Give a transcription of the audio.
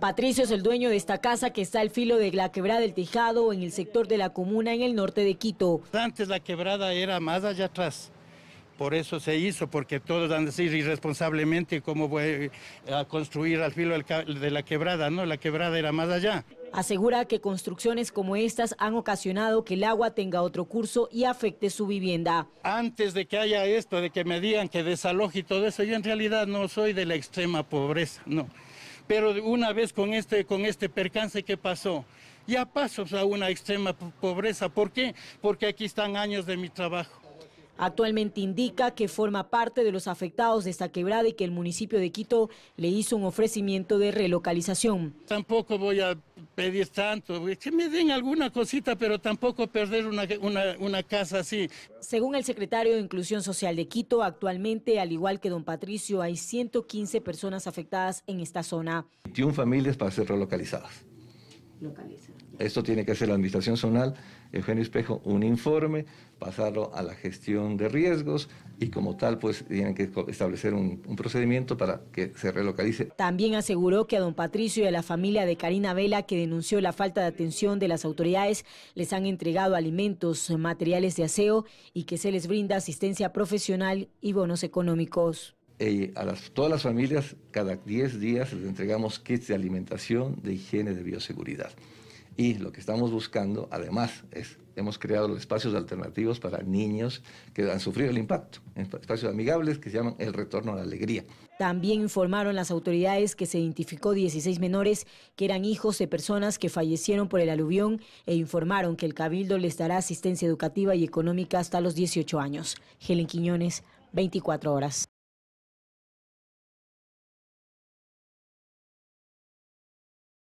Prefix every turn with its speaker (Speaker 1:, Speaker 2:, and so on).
Speaker 1: Patricio es el dueño de esta casa que está al filo de la quebrada del Tejado en el sector de la comuna en el norte de Quito.
Speaker 2: Antes la quebrada era más allá atrás. Por eso se hizo, porque todos han decir irresponsablemente cómo voy eh, a construir al filo de la quebrada, ¿no? La quebrada era más allá.
Speaker 1: Asegura que construcciones como estas han ocasionado que el agua tenga otro curso y afecte su vivienda.
Speaker 2: Antes de que haya esto, de que me digan que desaloje y todo eso, yo en realidad no soy de la extrema pobreza, no. Pero una vez con este, con este percance que pasó, ya paso a una extrema pobreza. ¿Por qué? Porque aquí están años de mi trabajo.
Speaker 1: Actualmente indica que forma parte de los afectados de esta quebrada y que el municipio de Quito le hizo un ofrecimiento de relocalización.
Speaker 2: Tampoco voy a pedir tanto, que me den alguna cosita, pero tampoco perder una, una, casa así. Según el secretario
Speaker 1: de Inclusión Social de Quito, actualmente, al igual que don Patricio, hay 115 personas afectadas en esta zona.
Speaker 3: 21 familias para ser relocalizadas. Esto tiene que hacer la Administración Zonal, Eugenio Espejo, un informe, pasarlo a la gestión de riesgos y como tal, pues tienen que establecer un, un procedimiento para que se relocalice.
Speaker 1: También aseguró que a don Patricio y a la familia de Karina Vela, que denunció la falta de atención de las autoridades, les han entregado alimentos, materiales de aseo y que se les brinda asistencia profesional y bonos económicos.
Speaker 3: Eh, a todas las familias cada 10 días les entregamos kits de alimentación, de higiene, de bioseguridad. Y lo que estamos buscando, además, es, hemos creado los espacios alternativos para niños que han sufrido el impacto, espacios amigables que se llaman el retorno a la alegría.
Speaker 1: También informaron las autoridades que se identificó 16 menores que eran hijos de personas que fallecieron por el aluvión e informaron que el Cabildo les dará asistencia educativa y económica hasta los 18 años. Helen Quiñones, 24 horas.